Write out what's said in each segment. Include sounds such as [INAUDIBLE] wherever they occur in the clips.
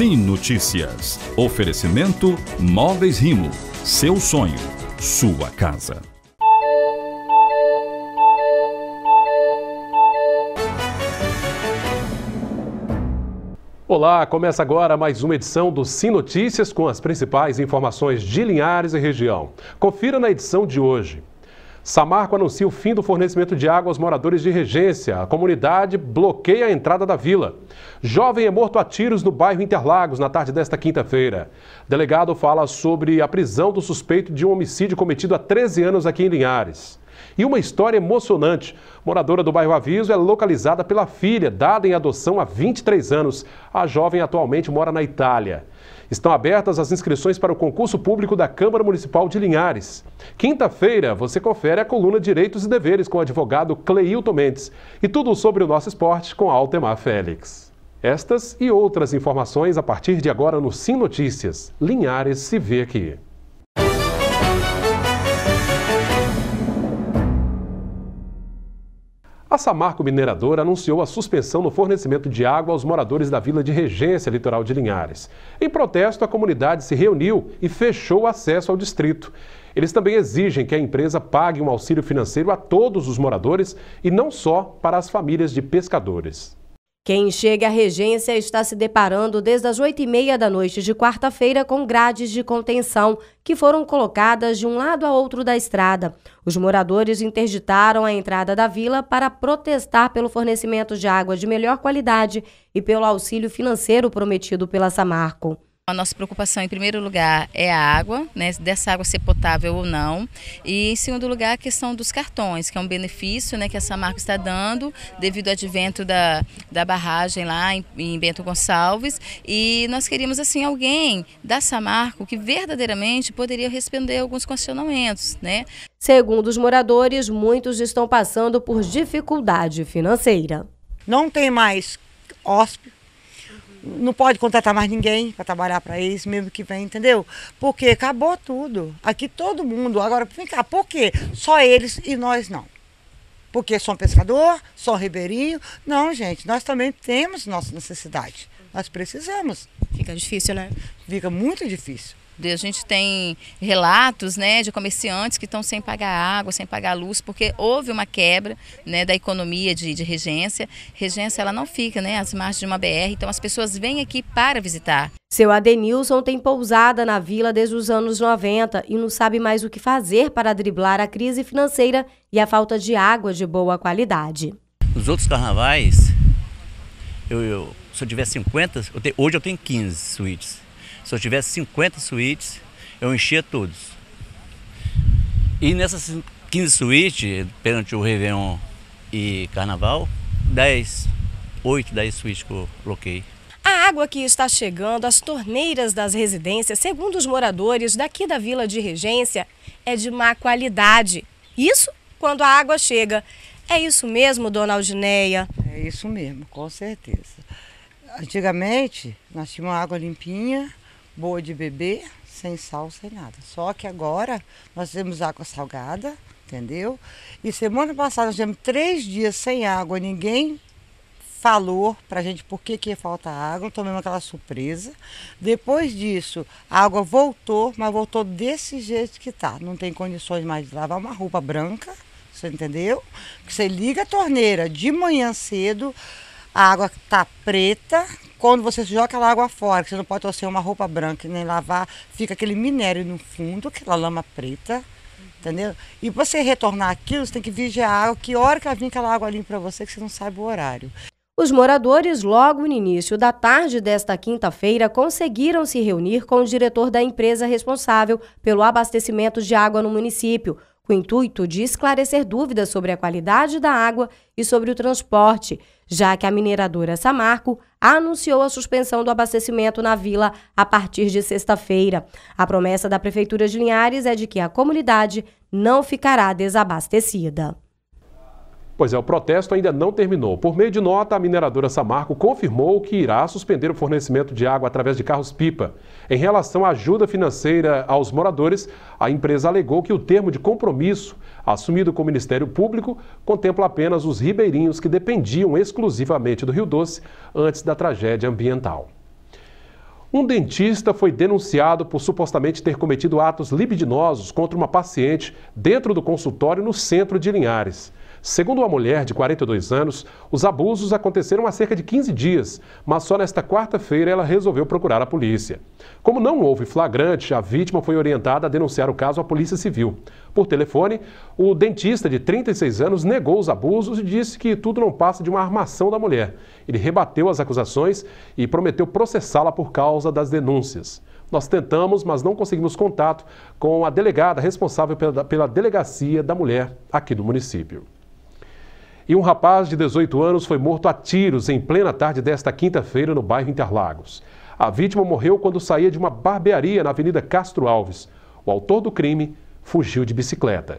Sim Notícias. Oferecimento Móveis Rimo. Seu sonho, sua casa. Olá, começa agora mais uma edição do Sim Notícias com as principais informações de Linhares e região. Confira na edição de hoje. Samarco anuncia o fim do fornecimento de água aos moradores de Regência. A comunidade bloqueia a entrada da vila. Jovem é morto a tiros no bairro Interlagos na tarde desta quinta-feira. Delegado fala sobre a prisão do suspeito de um homicídio cometido há 13 anos aqui em Linhares e uma história emocionante. Moradora do bairro Aviso é localizada pela filha, dada em adoção há 23 anos. A jovem atualmente mora na Itália. Estão abertas as inscrições para o concurso público da Câmara Municipal de Linhares. Quinta-feira, você confere a coluna Direitos e Deveres com o advogado Cleilton Mendes. E tudo sobre o nosso esporte com Altemar Félix. Estas e outras informações a partir de agora no Sim Notícias. Linhares se vê aqui. A Samarco Mineradora anunciou a suspensão no fornecimento de água aos moradores da Vila de Regência, litoral de Linhares. Em protesto, a comunidade se reuniu e fechou o acesso ao distrito. Eles também exigem que a empresa pague um auxílio financeiro a todos os moradores e não só para as famílias de pescadores. Quem chega à regência está se deparando desde as oito e meia da noite de quarta-feira com grades de contenção que foram colocadas de um lado a outro da estrada. Os moradores interditaram a entrada da vila para protestar pelo fornecimento de água de melhor qualidade e pelo auxílio financeiro prometido pela Samarco. A nossa preocupação, em primeiro lugar, é a água, né, dessa água ser potável ou não. E, em segundo lugar, a questão dos cartões, que é um benefício né, que essa marca está dando devido ao advento da, da barragem lá em, em Bento Gonçalves. E nós queríamos, assim, alguém da Samarco que verdadeiramente poderia responder alguns questionamentos. Né? Segundo os moradores, muitos estão passando por dificuldade financeira. Não tem mais hóspede não pode contratar mais ninguém para trabalhar para eles, mesmo que vem, entendeu? Porque acabou tudo. Aqui todo mundo. Agora, vem cá, por quê? Só eles e nós não. Porque são pescador, são ribeirinho. Não, gente, nós também temos nossa necessidade. Nós precisamos. Fica difícil, né? Fica muito difícil. A gente tem relatos né, de comerciantes que estão sem pagar água, sem pagar luz, porque houve uma quebra né, da economia de, de regência. Regência ela não fica né, às margens de uma BR, então as pessoas vêm aqui para visitar. Seu Adenilson tem pousada na vila desde os anos 90 e não sabe mais o que fazer para driblar a crise financeira e a falta de água de boa qualidade. Nos outros carnavais, eu, eu se eu tiver 50, eu hoje eu tenho 15 suítes. Se eu tivesse 50 suítes, eu enchia todos. E nessas 15 suítes, perante o Réveillon e Carnaval, 10, 8, 10 suítes que eu coloquei. A água que está chegando às torneiras das residências, segundo os moradores daqui da Vila de Regência, é de má qualidade. Isso quando a água chega. É isso mesmo, dona Aldineia? É isso mesmo, com certeza. Antigamente, nós tínhamos água limpinha, boa de beber, sem sal, sem nada. Só que agora nós temos água salgada, entendeu? E semana passada nós tivemos três dias sem água, ninguém falou pra gente por que, que falta água, tomamos aquela surpresa. Depois disso, a água voltou, mas voltou desse jeito que tá. Não tem condições mais de lavar uma roupa branca, você entendeu? você liga a torneira de manhã cedo, a água tá preta, quando você joga aquela água fora, que você não pode torcer uma roupa branca nem lavar, fica aquele minério no fundo, aquela lama preta, uhum. entendeu? E você retornar aquilo, você tem que vigiar que hora que vem aquela água limpa para você, que você não sabe o horário. Os moradores, logo no início da tarde desta quinta-feira, conseguiram se reunir com o diretor da empresa responsável pelo abastecimento de água no município, com o intuito de esclarecer dúvidas sobre a qualidade da água e sobre o transporte, já que a mineradora Samarco anunciou a suspensão do abastecimento na vila a partir de sexta-feira. A promessa da Prefeitura de Linhares é de que a comunidade não ficará desabastecida. Pois é, o protesto ainda não terminou. Por meio de nota, a mineradora Samarco confirmou que irá suspender o fornecimento de água através de carros-pipa. Em relação à ajuda financeira aos moradores, a empresa alegou que o termo de compromisso assumido com o Ministério Público contempla apenas os ribeirinhos que dependiam exclusivamente do Rio Doce antes da tragédia ambiental. Um dentista foi denunciado por supostamente ter cometido atos libidinosos contra uma paciente dentro do consultório no centro de Linhares. Segundo uma mulher de 42 anos, os abusos aconteceram há cerca de 15 dias, mas só nesta quarta-feira ela resolveu procurar a polícia. Como não houve flagrante, a vítima foi orientada a denunciar o caso à Polícia Civil. Por telefone, o dentista de 36 anos negou os abusos e disse que tudo não passa de uma armação da mulher. Ele rebateu as acusações e prometeu processá-la por causa das denúncias. Nós tentamos, mas não conseguimos contato com a delegada responsável pela, pela delegacia da mulher aqui do município. E um rapaz de 18 anos foi morto a tiros em plena tarde desta quinta-feira no bairro Interlagos. A vítima morreu quando saía de uma barbearia na Avenida Castro Alves. O autor do crime fugiu de bicicleta.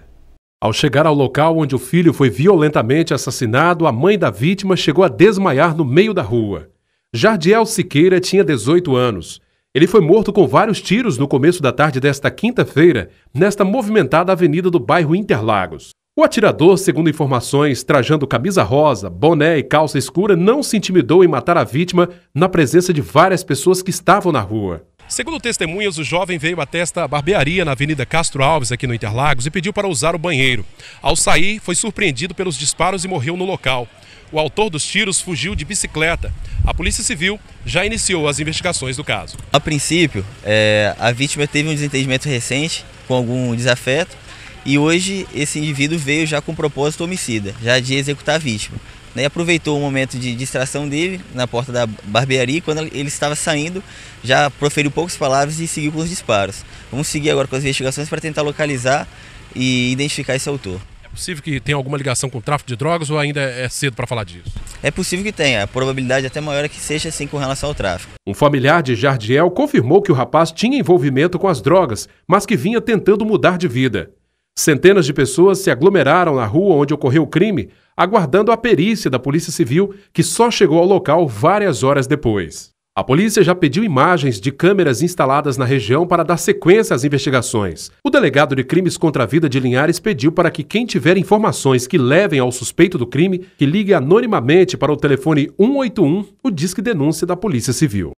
Ao chegar ao local onde o filho foi violentamente assassinado, a mãe da vítima chegou a desmaiar no meio da rua. Jardiel Siqueira tinha 18 anos. Ele foi morto com vários tiros no começo da tarde desta quinta-feira, nesta movimentada avenida do bairro Interlagos. O atirador, segundo informações, trajando camisa rosa, boné e calça escura, não se intimidou em matar a vítima na presença de várias pessoas que estavam na rua. Segundo testemunhas, o jovem veio até esta barbearia na Avenida Castro Alves, aqui no Interlagos, e pediu para usar o banheiro. Ao sair, foi surpreendido pelos disparos e morreu no local. O autor dos tiros fugiu de bicicleta. A Polícia Civil já iniciou as investigações do caso. A princípio, é, a vítima teve um desentendimento recente com algum desafeto e hoje esse indivíduo veio já com propósito homicida, já de executar a vítima. Né? E aproveitou o momento de distração dele na porta da barbearia quando ele estava saindo, já proferiu poucas palavras e seguiu com os disparos. Vamos seguir agora com as investigações para tentar localizar e identificar esse autor. É possível que tenha alguma ligação com o tráfico de drogas ou ainda é cedo para falar disso? É possível que tenha, a probabilidade é até maior é que seja assim com relação ao tráfico. Um familiar de Jardiel confirmou que o rapaz tinha envolvimento com as drogas, mas que vinha tentando mudar de vida. Centenas de pessoas se aglomeraram na rua onde ocorreu o crime, aguardando a perícia da Polícia Civil, que só chegou ao local várias horas depois. A polícia já pediu imagens de câmeras instaladas na região para dar sequência às investigações. O delegado de crimes contra a vida de Linhares pediu para que quem tiver informações que levem ao suspeito do crime, que ligue anonimamente para o telefone 181, o Disque Denúncia da Polícia Civil.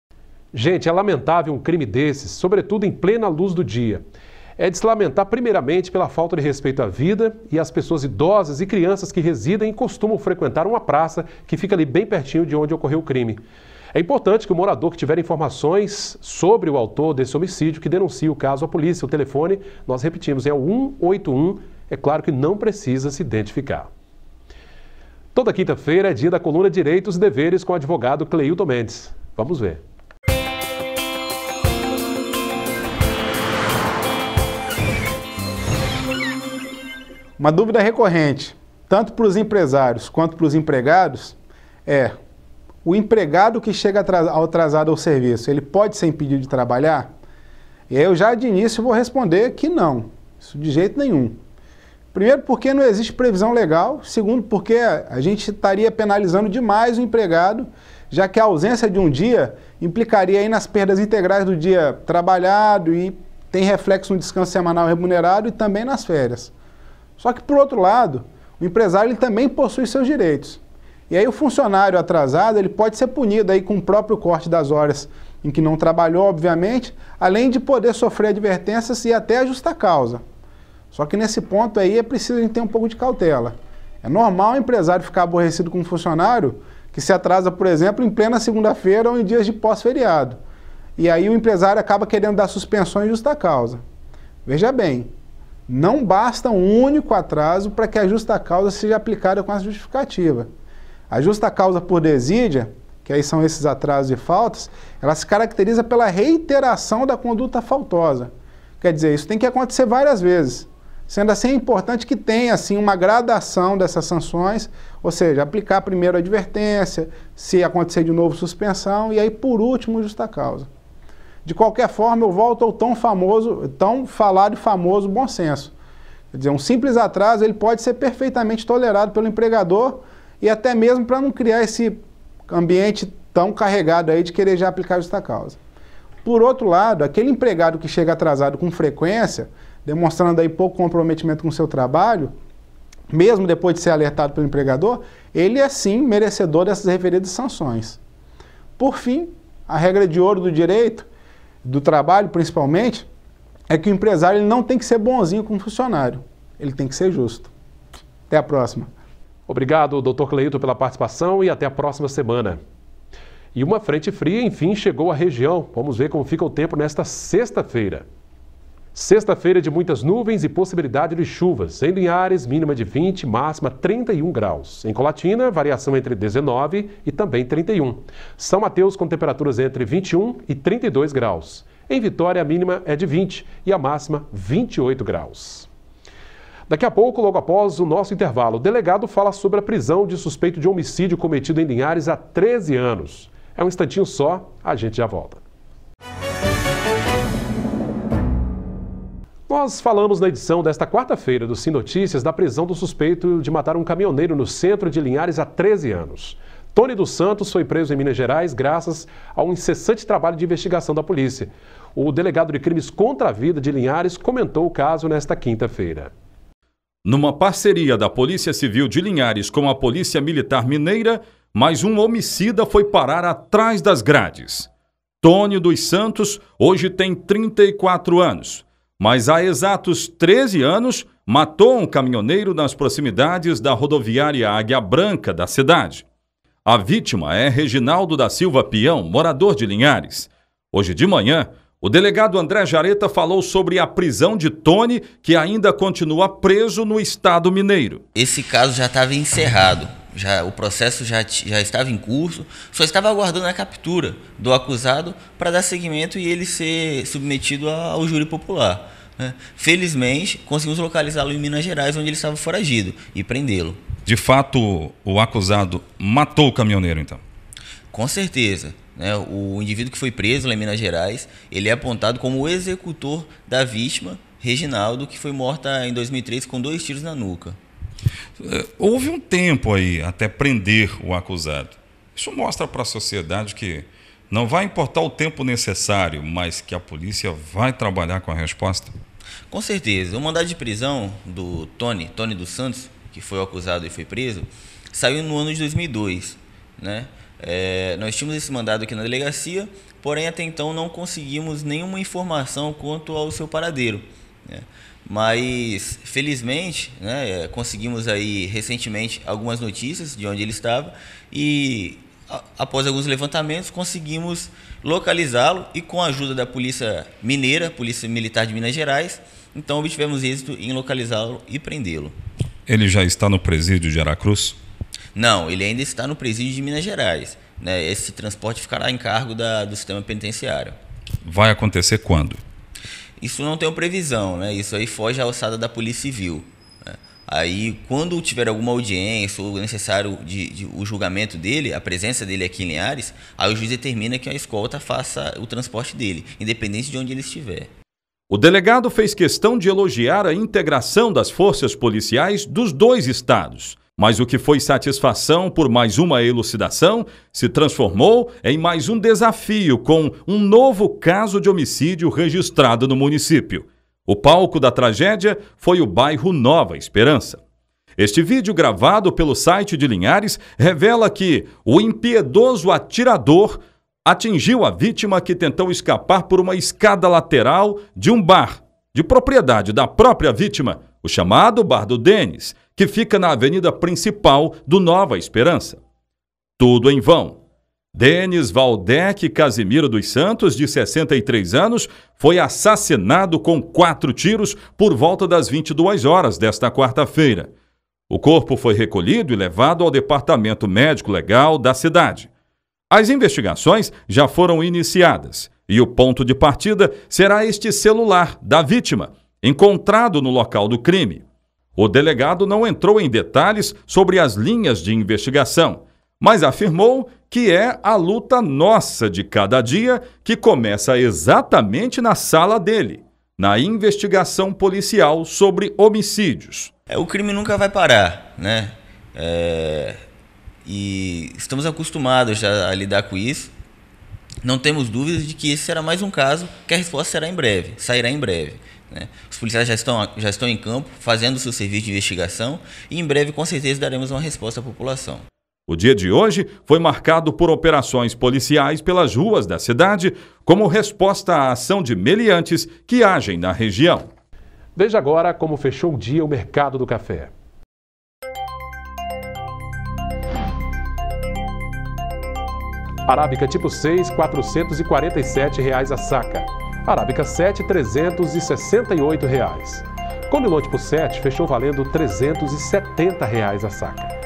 Gente, é lamentável um crime desses, sobretudo em plena luz do dia é de se lamentar primeiramente pela falta de respeito à vida e às pessoas idosas e crianças que residem e costumam frequentar uma praça que fica ali bem pertinho de onde ocorreu o crime. É importante que o morador que tiver informações sobre o autor desse homicídio, que denuncie o caso à polícia. O telefone, nós repetimos, é o 181. É claro que não precisa se identificar. Toda quinta-feira é dia da coluna Direitos e Deveres com o advogado Cleilton Mendes. Vamos ver. Uma dúvida recorrente, tanto para os empresários quanto para os empregados, é o empregado que chega atrasado ao serviço, ele pode ser impedido de trabalhar? E Eu já de início vou responder que não, isso de jeito nenhum. Primeiro, porque não existe previsão legal. Segundo, porque a gente estaria penalizando demais o empregado, já que a ausência de um dia implicaria aí nas perdas integrais do dia trabalhado e tem reflexo no descanso semanal remunerado e também nas férias. Só que, por outro lado, o empresário ele também possui seus direitos. E aí o funcionário atrasado ele pode ser punido aí com o próprio corte das horas em que não trabalhou, obviamente, além de poder sofrer advertências e até a justa causa. Só que nesse ponto aí é preciso a gente ter um pouco de cautela. É normal o empresário ficar aborrecido com um funcionário que se atrasa, por exemplo, em plena segunda-feira ou em dias de pós-feriado. E aí o empresário acaba querendo dar suspensões justa causa. Veja bem, não basta um único atraso para que a justa causa seja aplicada com a justificativa. A justa causa por desídia, que aí são esses atrasos e faltas, ela se caracteriza pela reiteração da conduta faltosa. Quer dizer, isso tem que acontecer várias vezes. Sendo assim, é importante que tenha assim, uma gradação dessas sanções, ou seja, aplicar primeiro a advertência, se acontecer de novo, suspensão, e aí, por último, justa causa. De qualquer forma, eu volto ao tão famoso, tão falado e famoso bom senso. Quer dizer, um simples atraso ele pode ser perfeitamente tolerado pelo empregador e até mesmo para não criar esse ambiente tão carregado aí de querer já aplicar justa causa. Por outro lado, aquele empregado que chega atrasado com frequência, demonstrando aí pouco comprometimento com o seu trabalho, mesmo depois de ser alertado pelo empregador, ele é sim merecedor dessas referidas sanções. Por fim, a regra de ouro do direito do trabalho, principalmente, é que o empresário ele não tem que ser bonzinho com o funcionário, ele tem que ser justo. Até a próxima. Obrigado, doutor Cleito, pela participação e até a próxima semana. E uma frente fria, enfim, chegou à região. Vamos ver como fica o tempo nesta sexta-feira. Sexta-feira de muitas nuvens e possibilidade de chuvas, em Linhares mínima de 20, máxima 31 graus. Em Colatina, variação entre 19 e também 31. São Mateus com temperaturas entre 21 e 32 graus. Em Vitória, a mínima é de 20 e a máxima 28 graus. Daqui a pouco, logo após o nosso intervalo, o delegado fala sobre a prisão de suspeito de homicídio cometido em Linhares há 13 anos. É um instantinho só, a gente já volta. Nós falamos na edição desta quarta-feira do Sim Notícias da prisão do suspeito de matar um caminhoneiro no centro de Linhares há 13 anos. Tony dos Santos foi preso em Minas Gerais graças a um incessante trabalho de investigação da polícia. O delegado de crimes contra a vida de Linhares comentou o caso nesta quinta-feira. Numa parceria da Polícia Civil de Linhares com a Polícia Militar Mineira, mais um homicida foi parar atrás das grades. Tony dos Santos hoje tem 34 anos mas há exatos 13 anos matou um caminhoneiro nas proximidades da rodoviária Águia Branca da cidade. A vítima é Reginaldo da Silva Peão, morador de Linhares. Hoje de manhã, o delegado André Jareta falou sobre a prisão de Tony, que ainda continua preso no estado mineiro. Esse caso já estava encerrado já, o processo já, já estava em curso, só estava aguardando a captura do acusado para dar seguimento e ele ser submetido ao júri popular. Né? Felizmente, conseguimos localizá-lo em Minas Gerais, onde ele estava foragido, e prendê-lo. De fato, o acusado matou o caminhoneiro, então? Com certeza. Né? O indivíduo que foi preso lá em Minas Gerais, ele é apontado como o executor da vítima, Reginaldo, que foi morta em 2003 com dois tiros na nuca. É, houve um tempo aí até prender o acusado. Isso mostra para a sociedade que não vai importar o tempo necessário, mas que a polícia vai trabalhar com a resposta? Com certeza. O mandado de prisão do Tony, Tony dos Santos, que foi o acusado e foi preso, saiu no ano de 2002. Né? É, nós tínhamos esse mandado aqui na delegacia, porém até então não conseguimos nenhuma informação quanto ao seu paradeiro. Né? Mas, felizmente, né, é, conseguimos aí recentemente algumas notícias de onde ele estava e, a, após alguns levantamentos, conseguimos localizá-lo e, com a ajuda da Polícia Mineira, Polícia Militar de Minas Gerais, então obtivemos êxito em localizá-lo e prendê-lo. Ele já está no presídio de Aracruz? Não, ele ainda está no presídio de Minas Gerais. Né? Esse transporte ficará em cargo da, do sistema penitenciário. Vai acontecer quando? Isso não tem previsão, né? Isso aí foge à alçada da Polícia Civil. Né? Aí, quando tiver alguma audiência ou necessário de, de, o julgamento dele, a presença dele aqui em Linhares, aí o juiz determina que a escolta faça o transporte dele, independente de onde ele estiver. O delegado fez questão de elogiar a integração das forças policiais dos dois estados mas o que foi satisfação por mais uma elucidação se transformou em mais um desafio com um novo caso de homicídio registrado no município. O palco da tragédia foi o bairro Nova Esperança. Este vídeo, gravado pelo site de Linhares, revela que o impiedoso atirador atingiu a vítima que tentou escapar por uma escada lateral de um bar de propriedade da própria vítima, o chamado Bar do Denis, que fica na avenida principal do Nova Esperança. Tudo em vão. Denis Valdec Casimiro dos Santos, de 63 anos, foi assassinado com quatro tiros por volta das 22 horas desta quarta-feira. O corpo foi recolhido e levado ao departamento médico legal da cidade. As investigações já foram iniciadas e o ponto de partida será este celular da vítima, encontrado no local do crime. O delegado não entrou em detalhes sobre as linhas de investigação, mas afirmou que é a luta nossa de cada dia que começa exatamente na sala dele, na investigação policial sobre homicídios. É, o crime nunca vai parar, né? É... E estamos acostumados a, a lidar com isso. Não temos dúvidas de que esse será mais um caso que a resposta será em breve, sairá em breve. Né? Os policiais já estão, já estão em campo, fazendo seu serviço de investigação e em breve, com certeza, daremos uma resposta à população. O dia de hoje foi marcado por operações policiais pelas ruas da cidade, como resposta à ação de meliantes que agem na região. Veja agora como fechou o dia o mercado do café. Arábica tipo 6, R$ 447 reais a saca. Arábica 7, R$ 368. Reais. Comilote por 7 fechou valendo R$ 370 reais a saca.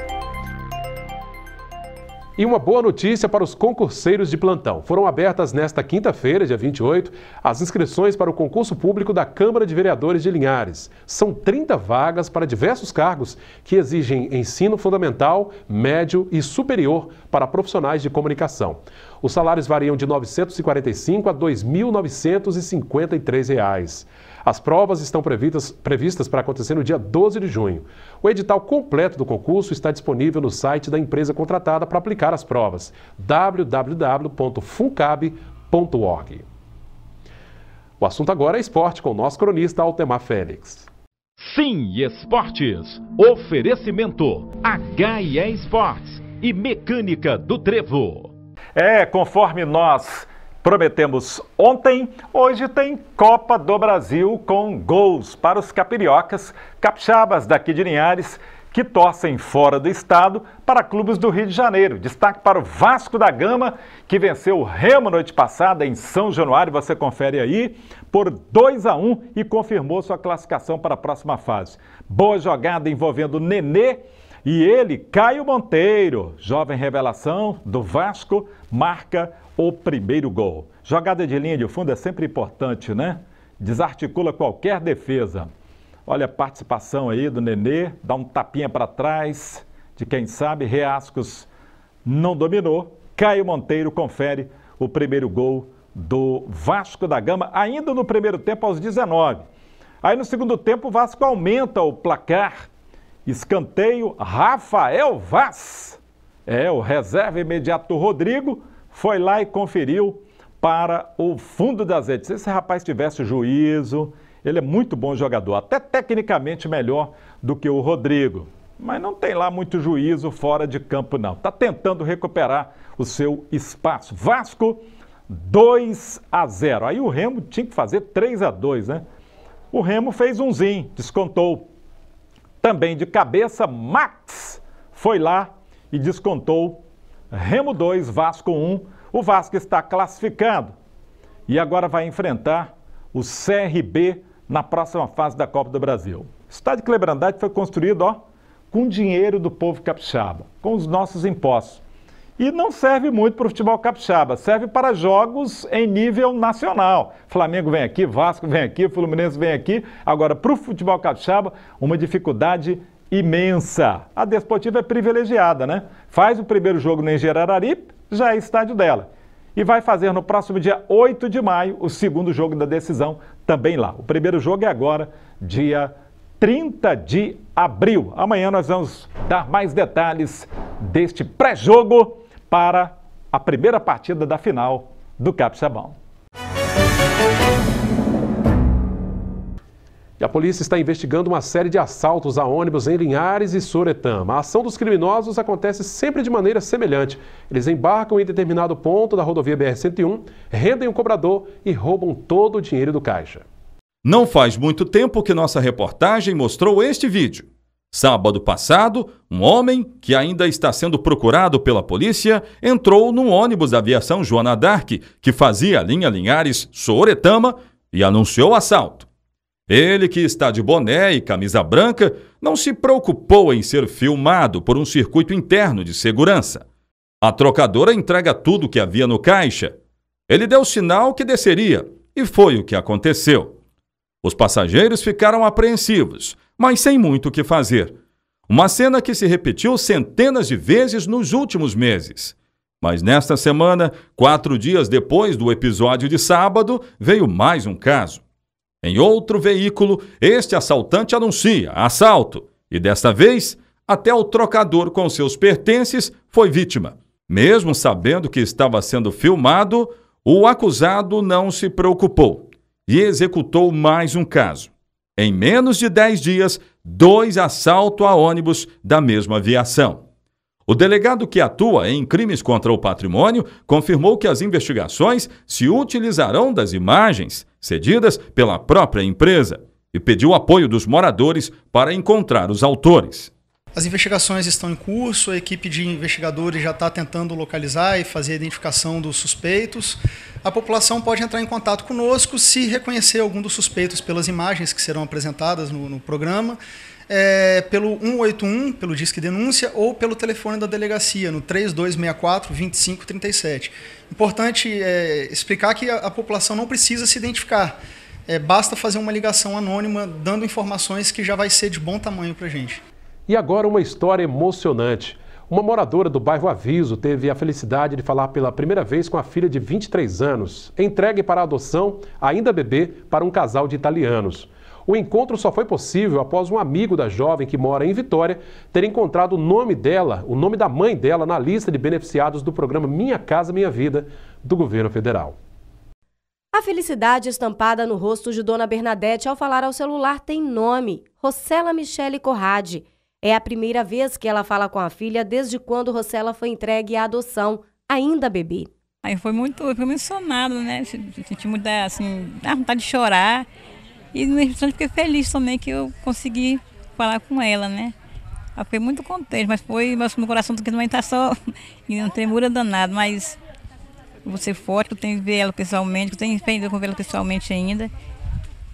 E uma boa notícia para os concurseiros de plantão. Foram abertas nesta quinta-feira, dia 28, as inscrições para o concurso público da Câmara de Vereadores de Linhares. São 30 vagas para diversos cargos que exigem ensino fundamental, médio e superior para profissionais de comunicação. Os salários variam de R$ 945 a R$ 2.953. As provas estão previstas, previstas para acontecer no dia 12 de junho. O edital completo do concurso está disponível no site da empresa contratada para aplicar as provas, www.funcab.org. O assunto agora é esporte com o nosso cronista Altemar Félix. Sim, esportes. Oferecimento HE Esportes e Mecânica do Trevo. É, conforme nós Prometemos ontem, hoje tem Copa do Brasil com gols para os capiriocas, capixabas daqui de Linhares, que torcem fora do estado para clubes do Rio de Janeiro. Destaque para o Vasco da Gama, que venceu o Remo noite passada em São Januário, você confere aí, por 2 a 1 e confirmou sua classificação para a próxima fase. Boa jogada envolvendo Nenê e ele, Caio Monteiro, jovem revelação do Vasco, marca o primeiro gol. Jogada de linha de fundo é sempre importante, né? Desarticula qualquer defesa. Olha a participação aí do Nenê, dá um tapinha para trás, de quem sabe, Reascos não dominou. Caio Monteiro confere o primeiro gol do Vasco da Gama, ainda no primeiro tempo, aos 19. Aí no segundo tempo, o Vasco aumenta o placar. Escanteio, Rafael Vaz. É, o reserva imediato do Rodrigo foi lá e conferiu para o fundo das redes. Se esse rapaz tivesse juízo, ele é muito bom jogador, até tecnicamente melhor do que o Rodrigo. Mas não tem lá muito juízo fora de campo, não. Está tentando recuperar o seu espaço. Vasco, 2 a 0. Aí o Remo tinha que fazer 3 a 2, né? O Remo fez umzinho, descontou. Também de cabeça, Max foi lá e descontou Remo 2, Vasco 1. O Vasco está classificado e agora vai enfrentar o CRB na próxima fase da Copa do Brasil. O estádio Kleber Andrade foi construído ó, com dinheiro do povo capixaba, com os nossos impostos. E não serve muito para o futebol capixaba, serve para jogos em nível nacional. Flamengo vem aqui, Vasco vem aqui, Fluminense vem aqui. Agora, para o futebol capixaba, uma dificuldade imensa. A Desportiva é privilegiada, né? Faz o primeiro jogo no Engenheiro já é estádio dela. E vai fazer no próximo dia 8 de maio o segundo jogo da decisão, também lá. O primeiro jogo é agora, dia 30 de abril. Amanhã nós vamos dar mais detalhes deste pré-jogo para a primeira partida da final do Capixabão. E a polícia está investigando uma série de assaltos a ônibus em Linhares e Soretama. A ação dos criminosos acontece sempre de maneira semelhante. Eles embarcam em determinado ponto da rodovia BR-101, rendem o um cobrador e roubam todo o dinheiro do caixa. Não faz muito tempo que nossa reportagem mostrou este vídeo. Sábado passado, um homem que ainda está sendo procurado pela polícia entrou num ônibus da aviação Joana Dark, que fazia a linha Linhares-Soretama, e anunciou o assalto. Ele, que está de boné e camisa branca, não se preocupou em ser filmado por um circuito interno de segurança. A trocadora entrega tudo o que havia no caixa. Ele deu sinal que desceria, e foi o que aconteceu. Os passageiros ficaram apreensivos, mas sem muito o que fazer. Uma cena que se repetiu centenas de vezes nos últimos meses. Mas nesta semana, quatro dias depois do episódio de sábado, veio mais um caso. Em outro veículo, este assaltante anuncia assalto e desta vez até o trocador com seus pertences foi vítima. Mesmo sabendo que estava sendo filmado, o acusado não se preocupou e executou mais um caso. Em menos de 10 dias, dois assaltos a ônibus da mesma aviação. O delegado que atua em crimes contra o patrimônio confirmou que as investigações se utilizarão das imagens cedidas pela própria empresa e pediu apoio dos moradores para encontrar os autores. As investigações estão em curso, a equipe de investigadores já está tentando localizar e fazer a identificação dos suspeitos. A população pode entrar em contato conosco se reconhecer algum dos suspeitos pelas imagens que serão apresentadas no, no programa é, pelo 181, pelo Disque Denúncia, ou pelo telefone da delegacia, no 3264-2537. Importante é, explicar que a, a, população não precisa se identificar. É, basta fazer uma ligação anônima, dando informações que já vai ser de bom tamanho para a gente. E agora uma história emocionante. Uma moradora do bairro Aviso teve a felicidade de falar pela primeira vez com a filha de 23 anos, entregue para adoção, ainda bebê, para um casal de italianos. O encontro só foi possível após um amigo da jovem que mora em Vitória ter encontrado o nome dela, o nome da mãe dela, na lista de beneficiados do programa Minha Casa Minha Vida do governo federal. A felicidade estampada no rosto de Dona Bernadette ao falar ao celular tem nome: Rossella Michele Corrade. É a primeira vez que ela fala com a filha desde quando Rossella foi entregue à adoção, ainda bebê. Aí foi muito, foi emocionado, né? Senti muito, assim, a vontade de chorar. E no restaurante fiquei feliz também que eu consegui falar com ela, né? Eu fiquei muito contente, mas foi, mas meu coração que não está só [LAUGHS] em um tremura danado, mas você forte, eu tenho que ver ela pessoalmente, eu tenho feito com ela pessoalmente ainda.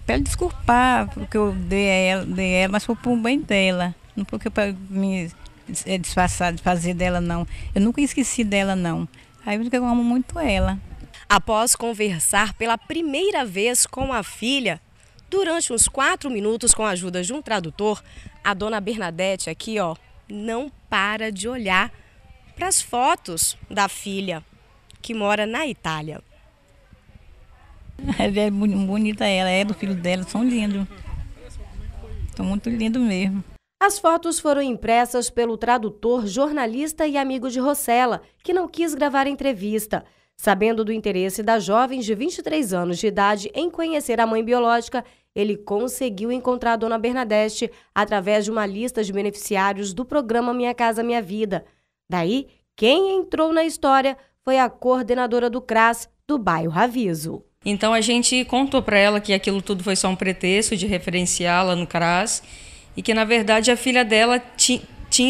Para ela desculpar porque eu dei a ela, dei a ela, mas foi por um bem dela, não porque para me é, disfarçar, fazer dela não. Eu nunca esqueci dela não. Aí eu amo muito ela. Após conversar pela primeira vez com a filha, Durante uns quatro minutos, com a ajuda de um tradutor, a dona Bernadette aqui, ó, não para de olhar para as fotos da filha que mora na Itália. Ela é, é bonita, ela é do filho dela, são lindos. estão muito lindos mesmo. As fotos foram impressas pelo tradutor, jornalista e amigo de Rossella, que não quis gravar a entrevista. Sabendo do interesse da jovem de 23 anos de idade em conhecer a mãe biológica, ele conseguiu encontrar a dona Bernadette através de uma lista de beneficiários do programa Minha Casa Minha Vida. Daí, quem entrou na história foi a coordenadora do CRAS do bairro Raviso. Então a gente contou para ela que aquilo tudo foi só um pretexto de referenciá-la no CRAS e que na verdade a filha dela tinha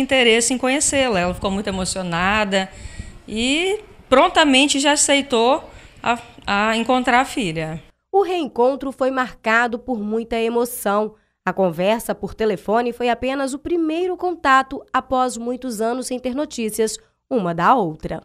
interesse em conhecê-la. Ela ficou muito emocionada e prontamente já aceitou a, a encontrar a filha. O reencontro foi marcado por muita emoção. A conversa por telefone foi apenas o primeiro contato após muitos anos sem ter notícias uma da outra.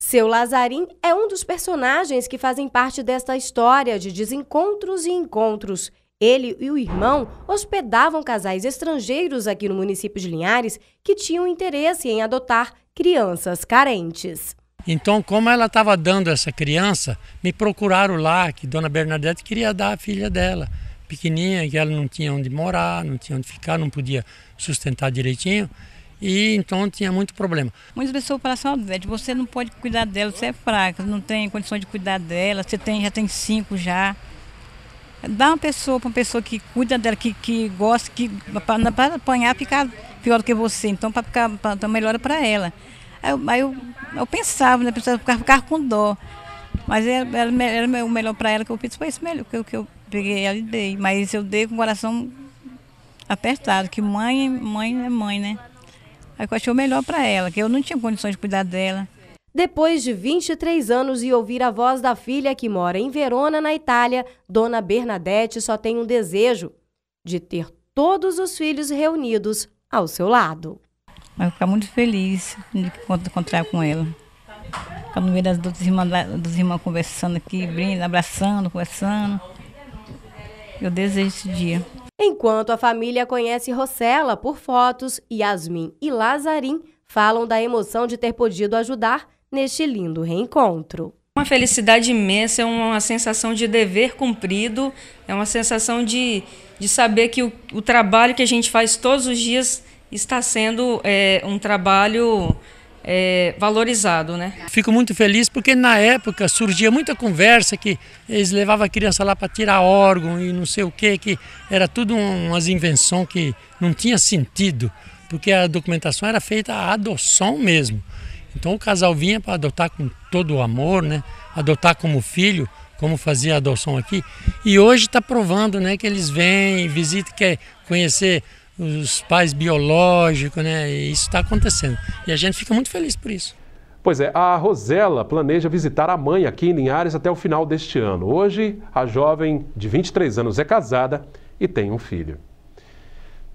Seu Lazarim é um dos personagens que fazem parte desta história de desencontros e encontros. Ele e o irmão hospedavam casais estrangeiros aqui no município de Linhares que tinham interesse em adotar crianças carentes. Então, como ela estava dando essa criança, me procuraram lá, que Dona Bernadette queria dar a filha dela, pequenininha, que ela não tinha onde morar, não tinha onde ficar, não podia sustentar direitinho. E então tinha muito problema. Muitas pessoas falam assim, Odete, você não pode cuidar dela, você é fraca, não tem condições de cuidar dela, você tem, já tem cinco já. Dá uma pessoa para uma pessoa que cuida dela, que, que gosta, que para apanhar ficar pior do que você, então para ficar pra, pra para ela. Aí eu, aí eu, eu pensava, né? Pensava ficar, ficar com dó. Mas é, era, era, era o melhor para ela que eu fiz, foi esse melhor que, eu, que eu peguei ela e dei. Mas eu dei com o coração apertado, que mãe, mãe é mãe, né? Aí eu achei o melhor para ela, que eu não tinha condições de cuidar dela. Depois de 23 anos e ouvir a voz da filha que mora em Verona, na Itália, Dona Bernadette só tem um desejo: de ter todos os filhos reunidos ao seu lado. Vai ficar muito feliz de encontrar com ela. Ficar no meio das outras irmãs, dos irmãos conversando aqui, brincando, abraçando, conversando. Eu desejo esse dia. Enquanto a família conhece Rossella por fotos, Yasmin e Lazarim falam da emoção de ter podido ajudar neste lindo reencontro. Uma felicidade imensa, é uma sensação de dever cumprido, é uma sensação de, de saber que o, o trabalho que a gente faz todos os dias está sendo é, um trabalho é, valorizado. Né? Fico muito feliz porque na época surgia muita conversa que eles levavam a criança lá para tirar órgão e não sei o que, que era tudo umas invenções que não tinha sentido, porque a documentação era feita a adoção mesmo. Então o casal vinha para adotar com todo o amor, né? adotar como filho, como fazia a adoção aqui. E hoje está provando né, que eles vêm, visitam, quer conhecer os pais biológicos, né? E isso está acontecendo. E a gente fica muito feliz por isso. Pois é, a Rosela planeja visitar a mãe aqui em Linhares até o final deste ano. Hoje, a jovem de 23 anos é casada e tem um filho.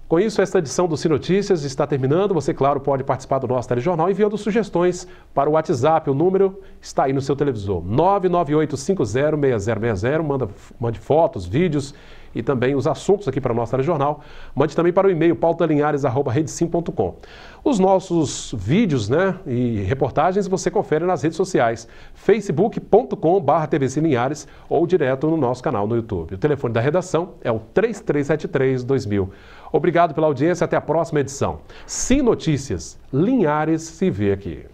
Com isso, esta edição do Sinotícias está terminando. Você, claro, pode participar do nosso telejornal enviando sugestões para o WhatsApp. O número está aí no seu televisor. 998506060. Manda, mande fotos, vídeos e também os assuntos aqui para o nosso telejornal. Mande também para o e-mail pautalinhares.redesim.com. Os nossos vídeos né, e reportagens você confere nas redes sociais facebook.com.br tvclinhares ou direto no nosso canal no YouTube. O telefone da redação é o 3373-2000. Obrigado pela audiência, até a próxima edição. Sim Notícias, Linhares se vê aqui.